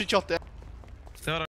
28.